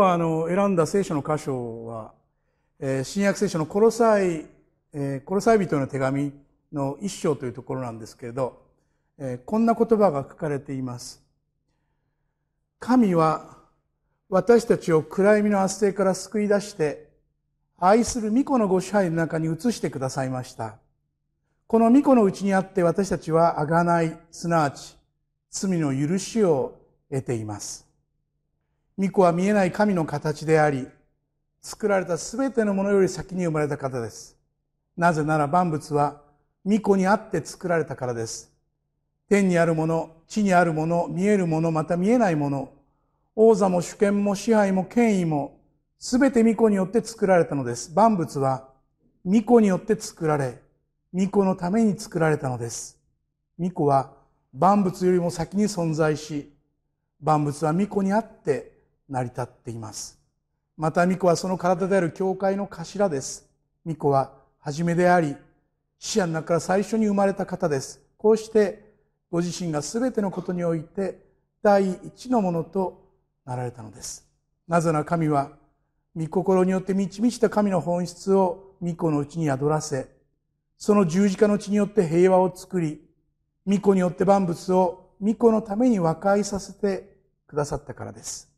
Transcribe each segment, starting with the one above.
はあの選んだ聖書の箇所は、えー、新約聖書のコロサイ、えー、コロサイ人の手紙の一章というところなんですけれど、えー、こんな言葉が書かれています。神は私たちを暗闇の圧政から救い出して、愛する御子のご支配の中に移してくださいました。この御子のうちにあって私たちは贖い、すなわち罪の許しを得ています。御子は見えない神の形であり、作られたすべてのものより先に生まれた方です。なぜなら万物は御子にあって作られたからです。天にあるもの、地にあるもの、見えるもの、また見えないもの、王座も主権も支配も権威も、すべて御子によって作られたのです。万物は御子によって作られ、御子のために作られたのです。御子は万物よりも先に存在し、万物は御子にあって成り立っていますまた巫女はその体である教会の頭です巫女は初めであり死者の中から最初に生まれた方ですこうしてご自身が全てのことにおいて第一のものとなられたのですなぜなら神は御心によって満ち満ちた神の本質を御子のうちに宿らせその十字架の血によって平和を作り御子によって万物を御子のために和解させてくださったからです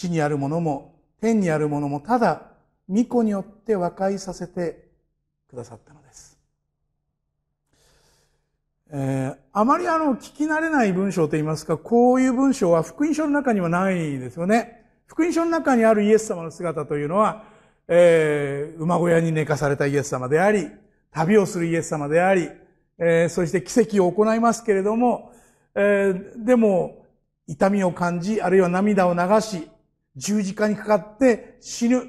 地にあるものも天にあるものもただ巫女によって和解させてくださったのです。えー、あまりあの、聞き慣れない文章といいますか、こういう文章は福音書の中にはないですよね。福音書の中にあるイエス様の姿というのは、えー、馬小屋に寝かされたイエス様であり、旅をするイエス様であり、えー、そして奇跡を行いますけれども、えー、でも、痛みを感じ、あるいは涙を流し、十字架にかかって死ぬ。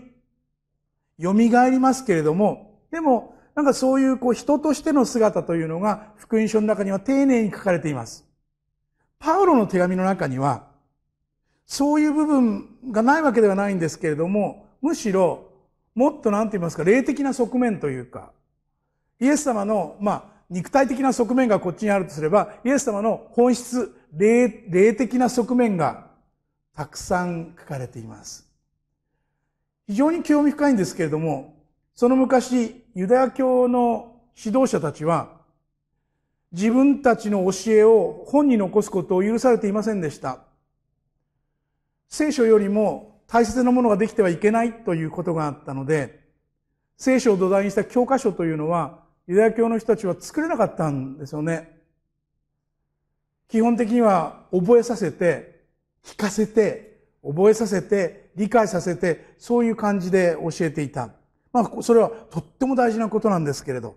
蘇りますけれども、でも、なんかそういうこう人としての姿というのが福音書の中には丁寧に書かれています。パウロの手紙の中には、そういう部分がないわけではないんですけれども、むしろ、もっと何て言いますか、霊的な側面というか、イエス様の、まあ、肉体的な側面がこっちにあるとすれば、イエス様の本質、霊、霊的な側面がたくさん書かれています。非常に興味深いんですけれども、その昔、ユダヤ教の指導者たちは、自分たちの教えを本に残すことを許されていませんでした。聖書よりも大切なものができてはいけないということがあったので、聖書を土台にした教科書というのは、ユダヤ教の人たちは作れなかったんですよね。基本的には覚えさせて、聞かせて、覚えさせて、理解させて、そういう感じで教えていた。まあ、それはとっても大事なことなんですけれど。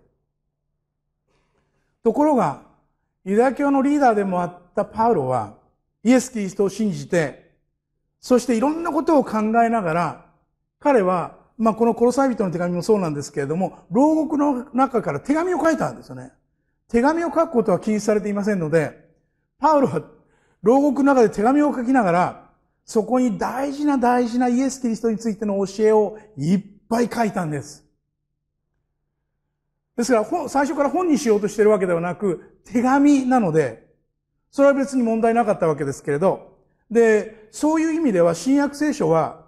ところが、ユダヤ教のリーダーでもあったパウロは、イエス・キリストを信じて、そしていろんなことを考えながら、彼は、まあ、このコロサイ人の手紙もそうなんですけれども、牢獄の中から手紙を書いたんですよね。手紙を書くことは禁止されていませんので、パウロは牢獄の中で手紙を書きながら、そこに大事な大事なイエス・キリストについての教えをいっぱい書いたんです。ですから、最初から本にしようとしてるわけではなく、手紙なので、それは別に問題なかったわけですけれど、で、そういう意味では、新約聖書は、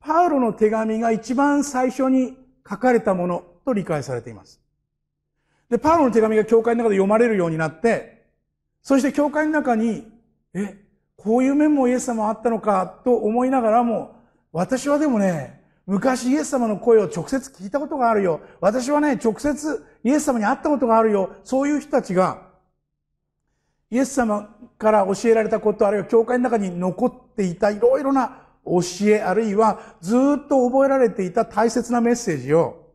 パウロの手紙が一番最初に書かれたものと理解されています。で、パウロの手紙が教会の中で読まれるようになって、そして教会の中にえ、こういう面もイエス様あったのかと思いながらも、私はでもね、昔イエス様の声を直接聞いたことがあるよ。私はね、直接イエス様に会ったことがあるよ。そういう人たちが、イエス様から教えられたこと、あるいは教会の中に残っていたいろいろな教え、あるいはずっと覚えられていた大切なメッセージを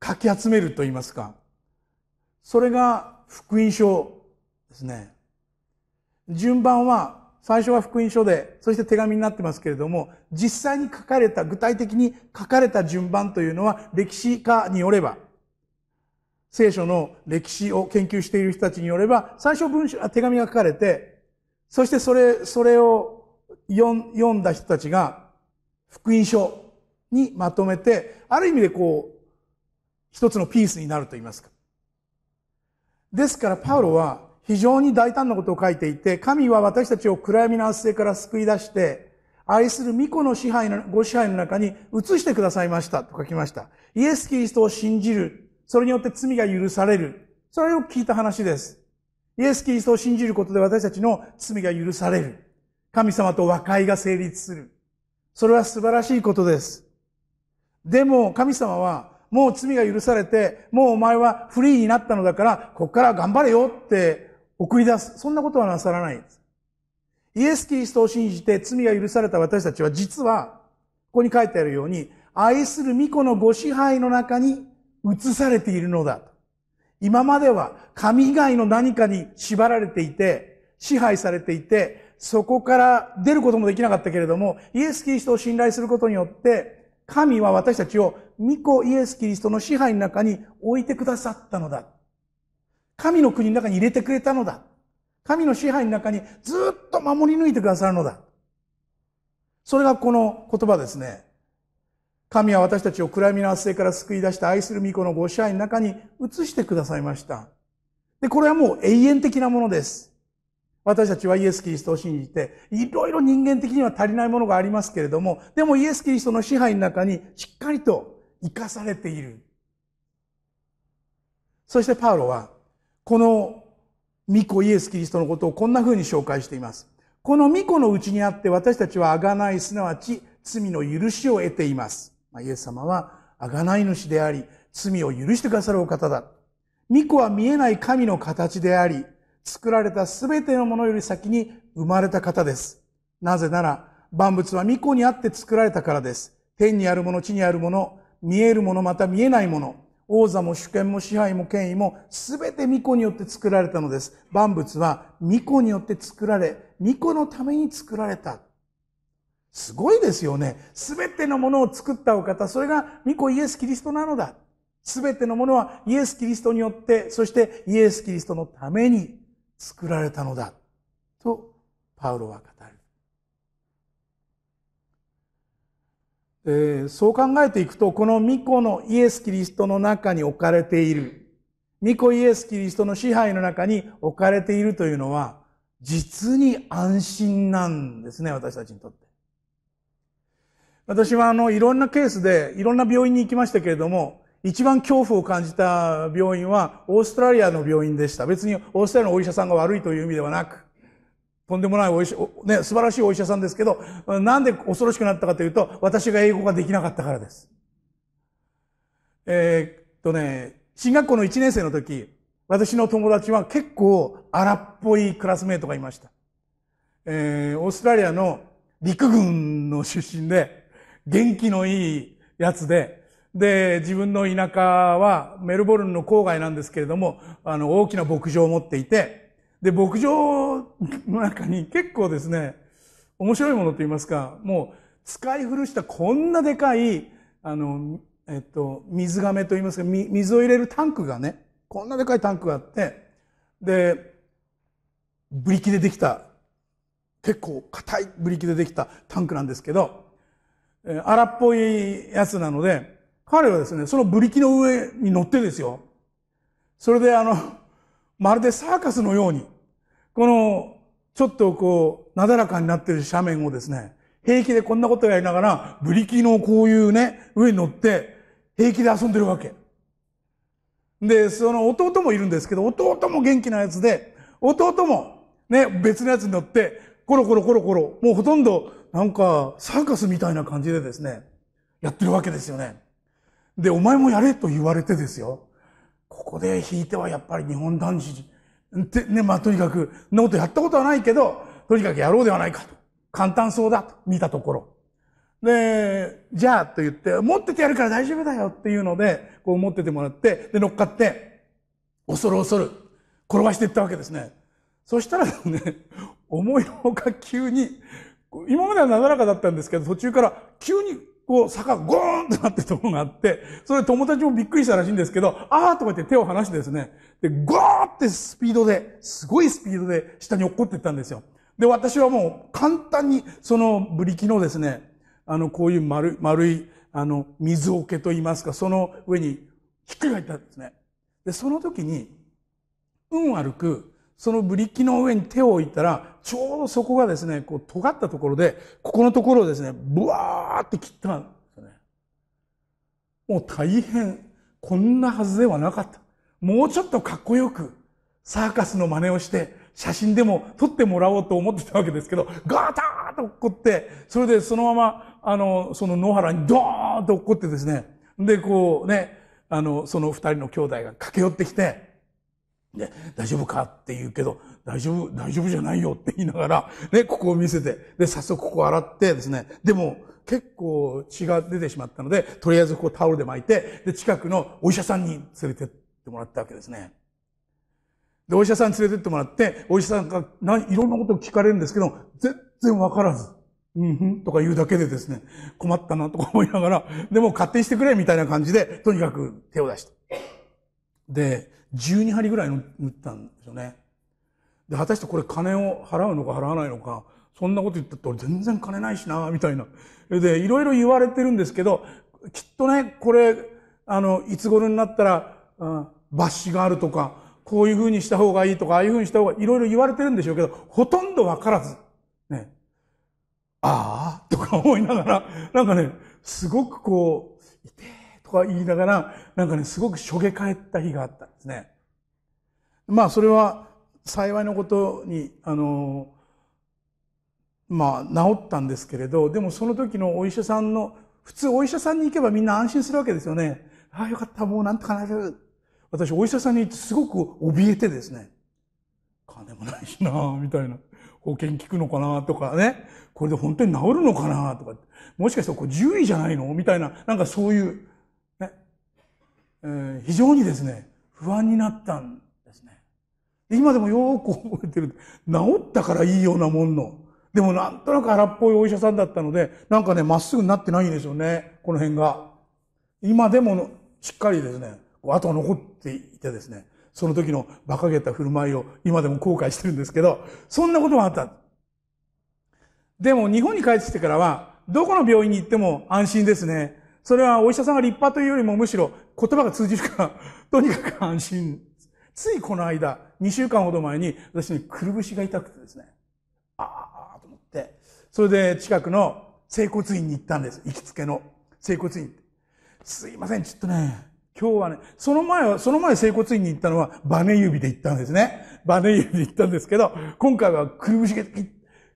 かき集めると言いますか。それが福音書ですね。順番は最初は福音書で、そして手紙になってますけれども、実際に書かれた、具体的に書かれた順番というのは歴史家によれば、聖書の歴史を研究している人たちによれば、最初文章、手紙が書かれて、そしてそれ、それを読んだ人たちが、福音書にまとめて、ある意味でこう、一つのピースになると言いますか。ですから、パウロは、非常に大胆なことを書いていて、神は私たちを暗闇の圧勢から救い出して、愛する巫女の支配の、ご支配の中に移してくださいましたと書きました。イエス・キリストを信じる。それによって罪が許される。それを聞いた話です。イエス・キリストを信じることで私たちの罪が許される。神様と和解が成立する。それは素晴らしいことです。でも神様はもう罪が許されて、もうお前はフリーになったのだから、こっから頑張れよって送り出す。そんなことはなさらないんです。イエス・キリストを信じて罪が許された私たちは実は、ここに書いてあるように、愛する巫女のご支配の中に移されているのだ。今までは神以外の何かに縛られていて、支配されていて、そこから出ることもできなかったけれども、イエス・キリストを信頼することによって、神は私たちを巫女イエス・キリストの支配の中に置いてくださったのだ。神の国の中に入れてくれたのだ。神の支配の中にずっと守り抜いてくださるのだ。それがこの言葉ですね。神は私たちを暗闇の圧政から救い出した愛する御子のご支配の中に移してくださいました。で、これはもう永遠的なものです。私たちはイエス・キリストを信じて、いろいろ人間的には足りないものがありますけれども、でもイエス・キリストの支配の中にしっかりと生かされている。そしてパウロは、この巫女イエス・キリストのことをこんな風に紹介しています。この巫女のうちにあって私たちはあがない、すなわち罪の許しを得ています。まイエス様はあがない主であり、罪を許してくださるお方だ。巫女は見えない神の形であり、作られたすべてのものより先に生まれた方です。なぜなら、万物は巫女にあって作られたからです。天にあるもの、地にあるもの、見えるもの、また見えないもの。王座も主権も支配も権威も全て巫女によって作られたのです。万物は巫女によって作られ、巫女のために作られた。すごいですよね。全てのものを作ったお方、それが巫女イエス・キリストなのだ。全てのものはイエス・キリストによって、そしてイエス・キリストのために作られたのだ。と、パウロは語る。えー、そう考えていくと、この巫女のイエス・キリストの中に置かれている、巫女イエス・キリストの支配の中に置かれているというのは、実に安心なんですね、私たちにとって。私はあの、いろんなケースで、いろんな病院に行きましたけれども、一番恐怖を感じた病院は、オーストラリアの病院でした。別にオーストラリアのお医者さんが悪いという意味ではなく、とんでもないお医者、ね、素晴らしいお医者さんですけど、なんで恐ろしくなったかというと、私が英語ができなかったからです。えー、っとね、進学校の1年生の時、私の友達は結構荒っぽいクラスメートがいました。えー、オーストラリアの陸軍の出身で、元気のいいやつで、で、自分の田舎はメルボルンの郊外なんですけれども、あの、大きな牧場を持っていて、で、牧場の中に結構ですね、面白いものと言いますか、もう使い古したこんなでかい、あの、えっと、水がめと言いますか、水を入れるタンクがね、こんなでかいタンクがあって、で、ブリキでできた、結構硬いブリキでできたタンクなんですけど、荒っぽいやつなので、彼はですね、そのブリキの上に乗ってですよ。それであの、まるでサーカスのように、この、ちょっとこう、なだらかになってる斜面をですね、平気でこんなことやりながら、ブリキのこういうね、上に乗って、平気で遊んでるわけ。で、その弟もいるんですけど、弟も元気なやつで、弟も、ね、別のやつに乗って、コロコロコロコロ、もうほとんど、なんか、サーカスみたいな感じでですね、やってるわけですよね。で、お前もやれと言われてですよ。ここで引いてはやっぱり日本男子、ね、まあとにかく、そんなことやったことはないけど、とにかくやろうではないかと。簡単そうだと、見たところ。で、じゃあと言って、持っててやるから大丈夫だよっていうので、こう持っててもらって、で、乗っかって、恐る恐る、転がしていったわけですね。そしたらね、思いのほか急に、今まではなだらかだったんですけど、途中から急にこう、坂がゴーンってなってるところがあって、それ友達もびっくりしたらしいんですけど、あーとか言って手を離してですね、で、ゴーってスピードで、すごいスピードで下に落っこっていったんですよ。で、私はもう簡単に、そのブリキのですね、あの、こういう丸、丸い、あの、水桶と言いますか、その上にひっくり返ったんですね。で、その時に、運悪く、そのブリキの上に手を置いたら、ちょうどそこがですね、こう、尖ったところで、ここのところをですね、ブワーって切ったんですよね。もう大変、こんなはずではなかった。もうちょっとかっこよく、サーカスの真似をして、写真でも撮ってもらおうと思ってたわけですけど、ガーターと落っこって、それでそのまま、あの、その野原にドーンと落ってですね、で、こうね、あの、その二人の兄弟が駆け寄ってきて、で、大丈夫かって言うけど、大丈夫、大丈夫じゃないよって言いながら、ね、ここを見せて、で、早速ここ洗ってですね、でも、結構血が出てしまったので、とりあえずここタオルで巻いて、で、近くのお医者さんに連れてってもらったわけですね。で、お医者さん連れてってもらって、お医者さんがいろんなことを聞かれるんですけど、全然わからず、うんふんとか言うだけでですね、困ったなとか思いながら、でも勝手にしてくれみたいな感じで、とにかく手を出した。で、12針ぐらい塗ったんですよね。で果たしてこれ金を払うのか払わないのかそんなこと言ったって俺全然金ないしなみたいなでいろいろ言われてるんですけどきっとねこれあのいつ頃になったら、うん、抜歯があるとかこういうふうにした方がいいとかああいうふうにした方がいろいろ言われてるんでしょうけどほとんどわからずねああとか思いながらなんかねすごくこう痛えとか言いながらなんかねすごくしょげ返った日があったんですね。まあそれは幸いのことにあのまあ治ったんですけれどでもその時のお医者さんの普通お医者さんに行けばみんな安心するわけですよねああよかったもうなんとかなる私お医者さんに行ってすごく怯えてですね金もないしなみたいな保険聞くのかなとかねこれで本当に治るのかなとかもしかしたらこれ獣医じゃないのみたいななんかそういうね、えー、非常にですね不安になったん今でもよく覚えてる。治ったからいいようなもんの。でもなんとなく荒っぽいお医者さんだったので、なんかね、まっすぐになってないんですよね。この辺が。今でもしっかりですね、後が残っていてですね、その時の馬鹿げた振る舞いを今でも後悔してるんですけど、そんなことがあった。でも日本に帰ってきてからは、どこの病院に行っても安心ですね。それはお医者さんが立派というよりもむしろ言葉が通じるから、とにかく安心ついこの間、2週間ほど前に私にくるぶしが痛くてですね、ああと思って、それで近くの整骨院に行ったんです。行きつけの整骨院。すいません、ちょっとね、今日はね、その前は、その前整骨院に行ったのはバネ指で行ったんですね。バネ指で行ったんですけど、今回はくるぶしが、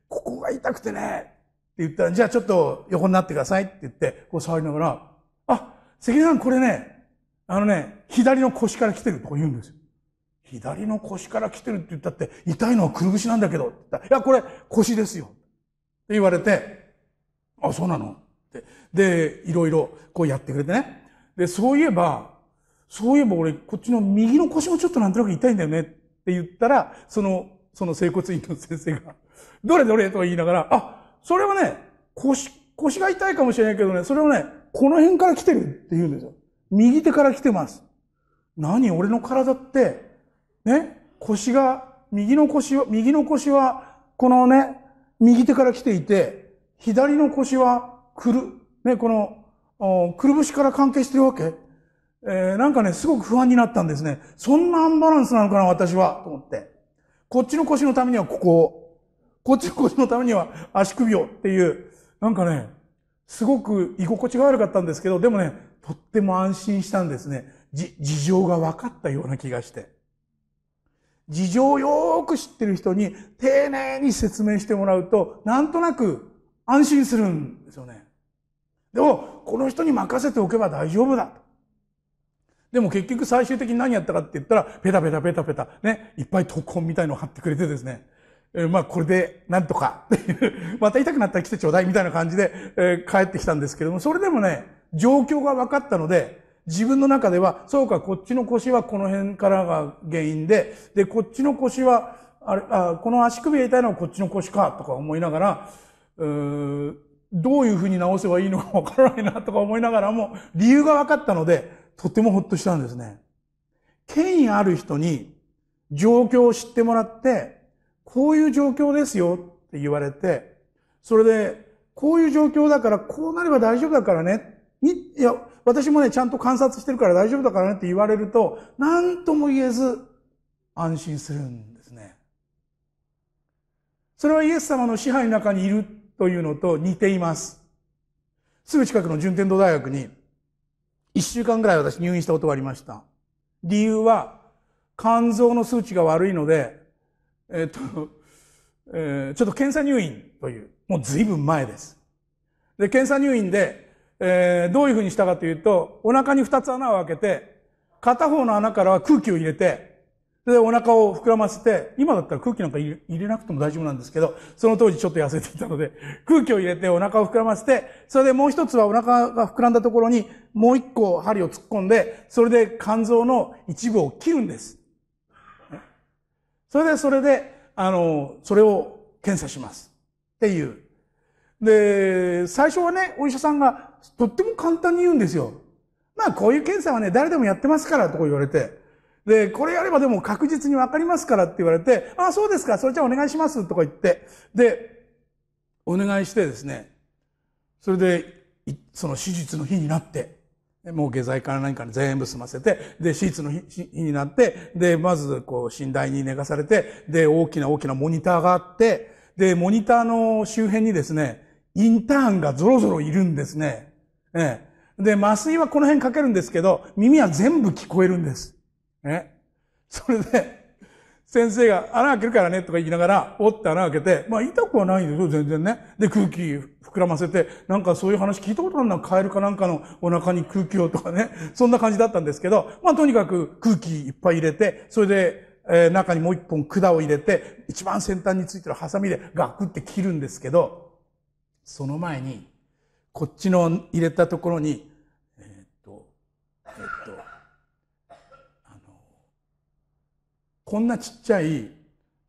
ここが痛くてね、って言ったら、じゃあちょっと横になってくださいって言って、こう触りながら、あ、関根さんこれね、あのね、左の腰から来てるとか言うんですよ。左の腰から来てるって言ったって、痛いのはくるぶしなんだけど、いや、これ腰ですよ。って言われて、あ、そうなのって。で、いろいろこうやってくれてね。で、そういえば、そういえば俺、こっちの右の腰もちょっとなんとなく痛いんだよねって言ったら、その、その整骨院の先生が、どれどれとか言いながら、あ、それはね、腰、腰が痛いかもしれないけどね、それはね、この辺から来てるって言うんですよ。右手から来てます。何俺の体って、ね、腰が、右の腰は、右の腰は、このね、右手から来ていて、左の腰は、くる、ね、この、くるぶしから関係してるわけ。えー、なんかね、すごく不安になったんですね。そんなアンバランスなのかな、私は、と思って。こっちの腰のためにはここを、こっちの腰のためには足首をっていう、なんかね、すごく居心地が悪かったんですけど、でもね、とっても安心したんですね。じ、事情が分かったような気がして。事情をよく知ってる人に丁寧に説明してもらうと、なんとなく安心するんですよね。でも、この人に任せておけば大丈夫だと。でも結局最終的に何やったかって言ったら、ペタペタペタペタ、ね、いっぱい特訓みたいのを貼ってくれてですね、えー、まあこれでなんとかっていう、また痛くなったら来てちょうだいみたいな感じで、えー、帰ってきたんですけども、それでもね、状況が分かったので、自分の中では、そうか、こっちの腰はこの辺からが原因で、で、こっちの腰は、あれ、あこの足首が痛いのはこっちの腰か、とか思いながら、うーどういうふうに直せばいいのかわからないな、とか思いながらも、理由が分かったので、とってもほっとしたんですね。権威ある人に状況を知ってもらって、こういう状況ですよって言われて、それで、こういう状況だから、こうなれば大丈夫だからね。いや、私もね、ちゃんと観察してるから大丈夫だからねって言われると、何とも言えず安心するんですね。それはイエス様の支配の中にいるというのと似ています。すぐ近くの順天堂大学に一週間ぐらい私入院したことがありました。理由は肝臓の数値が悪いので、えっと、えー、ちょっと検査入院という、もう随分前です。で、検査入院で、えー、どういうふうにしたかというと、お腹に二つ穴を開けて、片方の穴からは空気を入れて、で、お腹を膨らませて、今だったら空気なんか入れなくても大丈夫なんですけど、その当時ちょっと痩せていたので、空気を入れてお腹を膨らませて、それでもう一つはお腹が膨らんだところに、もう一個針を突っ込んで、それで肝臓の一部を切るんです。それで、それで、あの、それを検査します。っていう。で、最初はね、お医者さんがとっても簡単に言うんですよ。まあこういう検査はね、誰でもやってますからと言われて、で、これやればでも確実にわかりますからって言われて、ああ、そうですか、それじゃあお願いしますとか言って、で、お願いしてですね、それで、その手術の日になって、もう下剤から何かに全部済ませて、で、手術の日になって、で、まず、こう、寝台に寝かされて、で、大きな大きなモニターがあって、で、モニターの周辺にですね、インターンがぞろぞろいるんですね。ええ。で、麻酔はこの辺かけるんですけど、耳は全部聞こえるんです。え。それで、先生が穴開けるからねとか言いながら、折って穴開けて、まあ痛くはないんですよ、全然ね。で、空気膨らませて、なんかそういう話聞いたことあるな、カエルかなんかのお腹に空気をとかね、そんな感じだったんですけど、まあとにかく空気いっぱい入れて、それで、えー、中にもう一本管を入れて、一番先端についてるハサミでガクって切るんですけど、その前に、こっちの入れたところに、えー、っと、えー、っと、あの、こんなちっちゃい、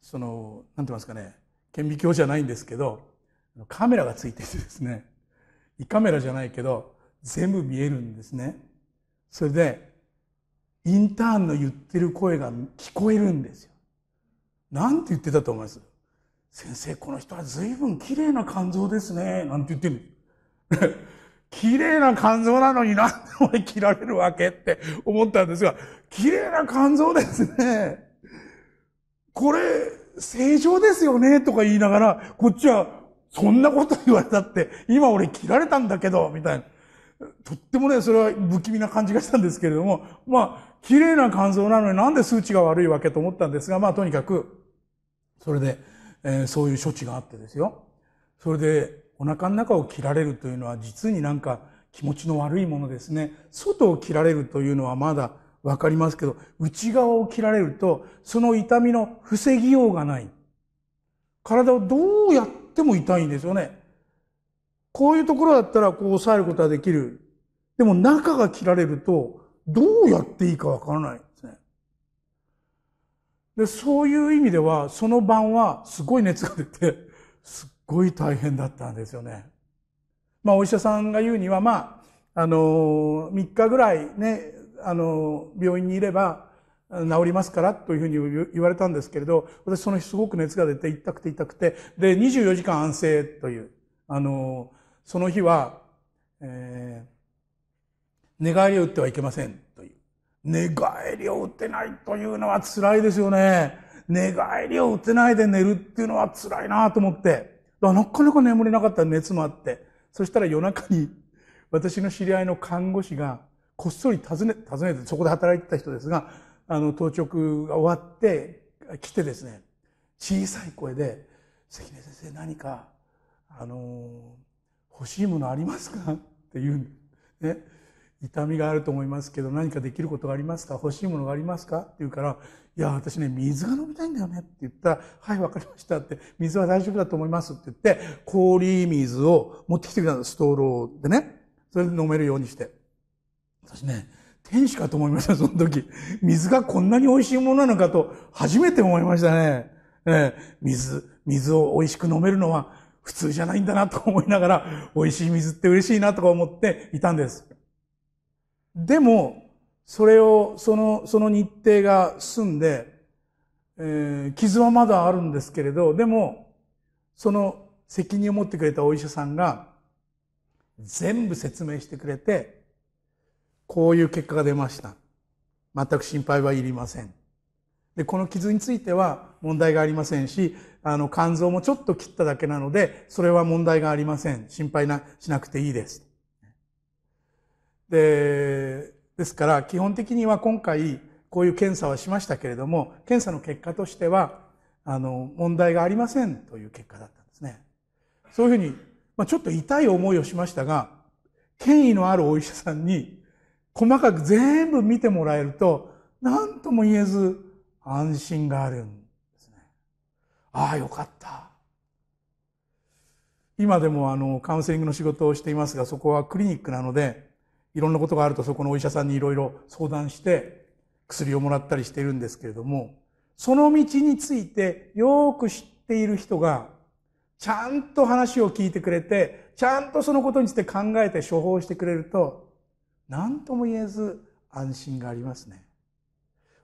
その、なんて言いますかね、顕微鏡じゃないんですけど、カメラがついててですね、胃カメラじゃないけど、全部見えるんですね。それで、インターンの言ってる声が聞こえるんですよ。なんて言ってたと思います先生、この人は随分綺麗な肝臓ですね。なんて言ってる 綺麗な肝臓なのになんで俺切られるわけって思ったんですが、綺麗な肝臓ですね。これ、正常ですよねとか言いながら、こっちは、そんなこと言われたって、今俺切られたんだけど、みたいな。とってもね、それは不気味な感じがしたんですけれども、まあ、綺麗な肝臓なのになんで数値が悪いわけと思ったんですが、まあとにかく、それで、えー、そういう処置があってですよ。それで、お腹の中を切られるというのは実になんか気持ちの悪いものですね。外を切られるというのはまだわかりますけど、内側を切られると、その痛みの防ぎようがない。体をどうやっても痛いんですよね。こういうところだったらこう抑えることはできる。でも中が切られると、どうやっていいかわからないですね。で、そういう意味では、その晩はすごい熱が出て、すっごい大変だったんですよね。まあ、お医者さんが言うには、まあ、あの、3日ぐらいね、あの、病院にいれば治りますからというふうに言われたんですけれど、私その日すごく熱が出て痛くて痛くて、で、24時間安静という、あの、その日は、えー、寝返りを打ってはいけませんという。寝返りを打ってないというのは辛いですよね。寝返りを打ってないで寝るっていうのは辛いなと思って。なかなか眠れなかった熱もあって。そしたら夜中に私の知り合いの看護師がこっそり訪ね、訪ねて、そこで働いてた人ですが、あの、当直が終わって来てですね、小さい声で、関根先生何か、あの、欲しいものありますかって言うんです。ね。痛みがあると思いますけど何かできることがありますか欲しいものがありますか?」って言うから「いや私ね水が飲みたいんだよね」って言ったら「はいわかりました」って「水は大丈夫だと思います」って言って氷水を持ってきてくれたんですストーローでねそれで飲めるようにして私ね天使かと思いましたその時水がこんなに美味しいものなのかと初めて思いましたね、え水水を美味しく飲めるのは普通じゃないんだなと思いながら、美味しい水って嬉しいなとか思っていたんです。でも、それを、その、その日程が済んで、えー、傷はまだあるんですけれど、でも、その責任を持ってくれたお医者さんが、全部説明してくれて、こういう結果が出ました。全く心配はいりません。で、この傷については問題がありませんし、あの、肝臓もちょっと切っただけなので、それは問題がありません。心配な、しなくていいです。で、ですから基本的には今回こういう検査はしましたけれども、検査の結果としては、あの、問題がありませんという結果だったんですね。そういうふうに、まあ、ちょっと痛い思いをしましたが、権威のあるお医者さんに細かく全部見てもらえると、何とも言えず安心があるんですね。ああ、よかった。今でもあの、カウンセリングの仕事をしていますが、そこはクリニックなので、いろんなことがあるとそこのお医者さんにいろいろ相談して薬をもらったりしているんですけれども、その道についてよく知っている人が、ちゃんと話を聞いてくれて、ちゃんとそのことについて考えて処方してくれると、何とも言えず安心がありますね。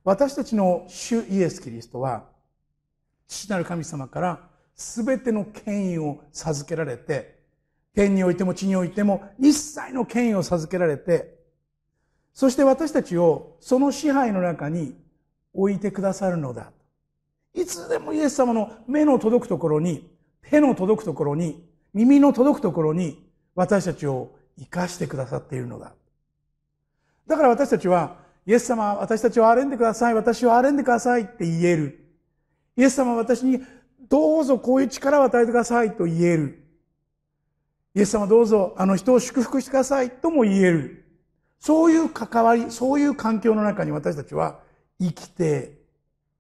私たちの主イエス・キリストは、父なる神様から全ての権威を授けられて、天においても地においても一切の権威を授けられて、そして私たちをその支配の中に置いてくださるのだ。いつでもイエス様の目の届くところに、手の届くところに、耳の届くところに私たちを生かしてくださっているのだ。だから私たちは、イエス様、私たちをれんでください、私をれんでくださいって言える。イエス様、私にどうぞこういう力を与えてくださいと言える。イエス様どうぞあの人を祝福してくださいとも言える。そういう関わり、そういう環境の中に私たちは生きて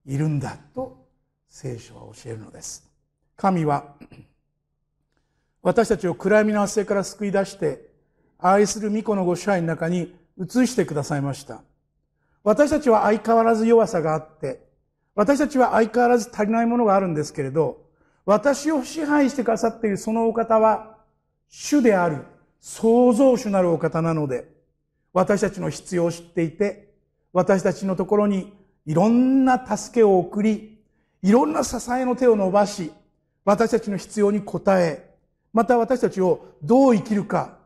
いるんだと聖書は教えるのです。神は私たちを暗闇の圧政から救い出して愛する巫女のご支配の中に移してくださいました。私たちは相変わらず弱さがあって、私たちは相変わらず足りないものがあるんですけれど、私を支配してくださっているそのお方は主である創造主なるお方なので、私たちの必要を知っていて、私たちのところにいろんな助けを送り、いろんな支えの手を伸ばし、私たちの必要に応え、また私たちをどう生きるか、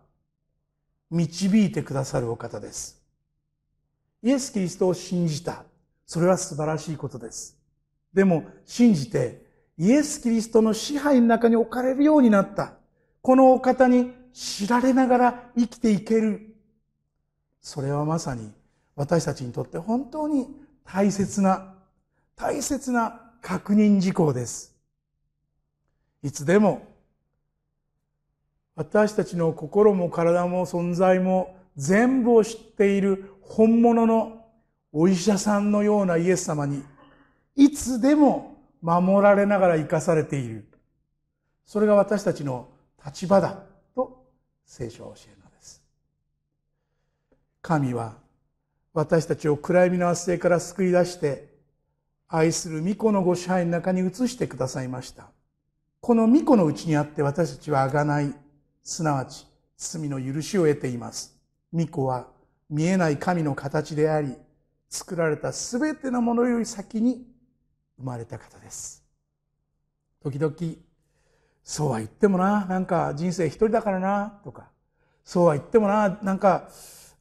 導いてくださるお方です。イエス・キリストを信じた。それは素晴らしいことです。でも、信じて、イエス・キリストの支配の中に置かれるようになった。このお方に知られながら生きていける。それはまさに私たちにとって本当に大切な、大切な確認事項です。いつでも私たちの心も体も存在も全部を知っている本物のお医者さんのようなイエス様にいつでも守られながら生かされている。それが私たちの立場だと聖書は教えるのです神は私たちを暗闇の圧政から救い出して愛する御子のご支配の中に移してくださいましたこの御子のうちにあって私たちはあがないすなわち罪の許しを得ています御子は見えない神の形であり作られた全てのものより先に生まれた方です時々そうは言ってもな、なんか人生一人だからな、とか、そうは言ってもな、なんか、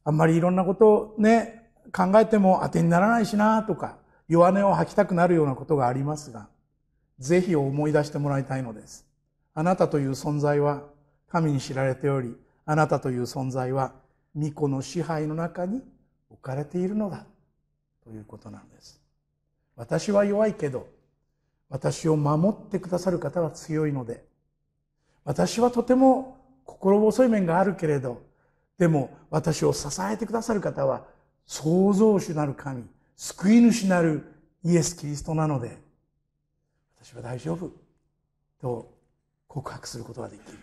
あんまりいろんなことね、考えても当てにならないしな、とか、弱音を吐きたくなるようなことがありますが、ぜひ思い出してもらいたいのです。あなたという存在は神に知られており、あなたという存在は巫女の支配の中に置かれているのだ、ということなんです。私は弱いけど、私を守ってくださる方は強いので、私はとても心細い面があるけれどでも私を支えてくださる方は創造主なる神救い主なるイエス・キリストなので私は大丈夫と告白することができる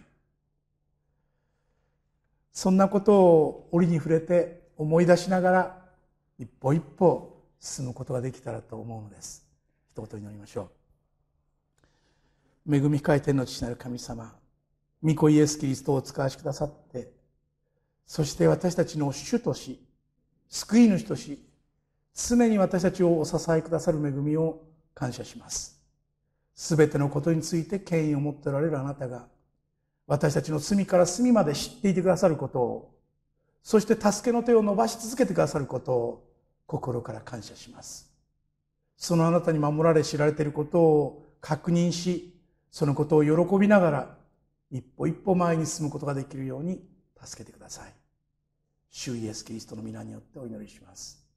そんなことを折に触れて思い出しながら一歩一歩進むことができたらと思うのです一言祈りましょう恵み深い天の父なる神様御子イエス・キリストを使わしくださって、そして私たちの主とし、救い主とし、常に私たちをお支えくださる恵みを感謝します。すべてのことについて権威を持っておられるあなたが、私たちの罪から罪まで知っていてくださることを、そして助けの手を伸ばし続けてくださることを心から感謝します。そのあなたに守られ知られていることを確認し、そのことを喜びながら、一歩一歩前に進むことができるように助けてください。主イエス・キリストの皆によってお祈りします。